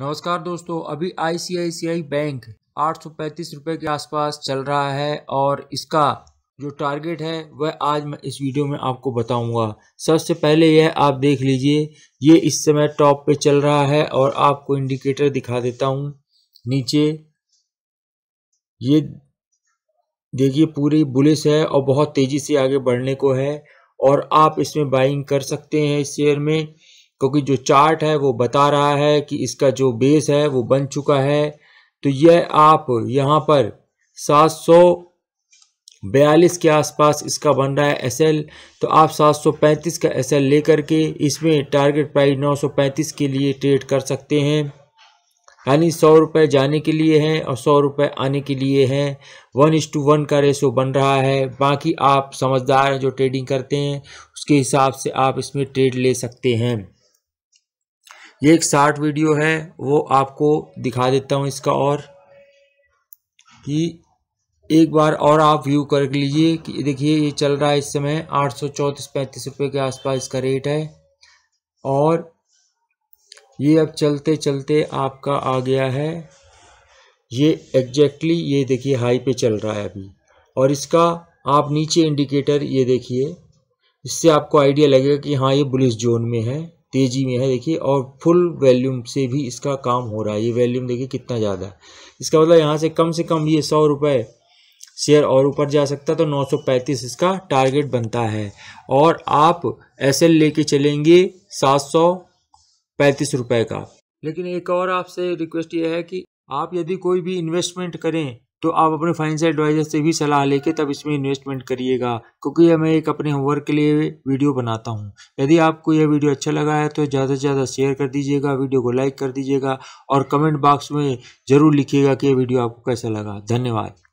नमस्कार दोस्तों अभी आईसीआईसीआई बैंक आठ सौ पैंतीस रुपये के आसपास चल रहा है और इसका जो टारगेट है वह आज मैं इस वीडियो में आपको बताऊंगा सबसे पहले यह आप देख लीजिए ये इस समय टॉप पे चल रहा है और आपको इंडिकेटर दिखा देता हूँ नीचे ये देखिए पूरी बुलिस है और बहुत तेज़ी से आगे बढ़ने को है और आप इसमें बाइंग कर सकते हैं इस शेयर में क्योंकि जो चार्ट है वो बता रहा है कि इसका जो बेस है वो बन चुका है तो यह आप यहाँ पर सात सौ बयालीस के आसपास इसका बन रहा है एसएल तो आप 735 का एसएल लेकर के इसमें टारगेट प्राइस 935 के लिए ट्रेड कर सकते हैं यानी सौ रुपये जाने के लिए हैं और सौ रुपये आने के लिए हैं वन इस टू वन का रेशो बन रहा है बाकी आप समझदार जो ट्रेडिंग करते हैं उसके हिसाब से आप इसमें ट्रेड ले सकते हैं ये एक शार्ट वीडियो है वो आपको दिखा देता हूँ इसका और कि एक बार और आप व्यू कर लीजिए कि देखिए ये चल रहा है इस समय आठ सौ चौंतीस पैंतीस रुपये के आसपास इसका रेट है और ये अब चलते चलते आपका आ गया है ये एग्जैक्टली ये देखिए हाई पे चल रहा है अभी और इसका आप नीचे इंडिकेटर ये देखिए इससे आपको आइडिया लगेगा कि हाँ ये बुलिस जोन में है तेज़ी में है देखिए और फुल वैल्यूम से भी इसका काम हो रहा है ये वैल्यूम देखिए कितना ज़्यादा है इसका मतलब यहाँ से कम से कम ये सौ रुपये शेयर और ऊपर जा सकता है तो 935 इसका टारगेट बनता है और आप एस एल लेके चलेंगे सात सौ पैंतीस रुपये का लेकिन एक और आपसे रिक्वेस्ट ये है कि आप यदि कोई भी इन्वेस्टमेंट करें तो आप अपने फाइनेंशियल एडवाइजर से भी सलाह लेके तब इसमें इन्वेस्टमेंट करिएगा क्योंकि मैं एक अपने होमवर्क के लिए वीडियो बनाता हूँ यदि आपको यह वीडियो अच्छा लगा है तो ज़्यादा से ज़्यादा शेयर कर दीजिएगा वीडियो को लाइक कर दीजिएगा और कमेंट बॉक्स में ज़रूर लिखिएगा कि यह वीडियो आपको कैसा लगा धन्यवाद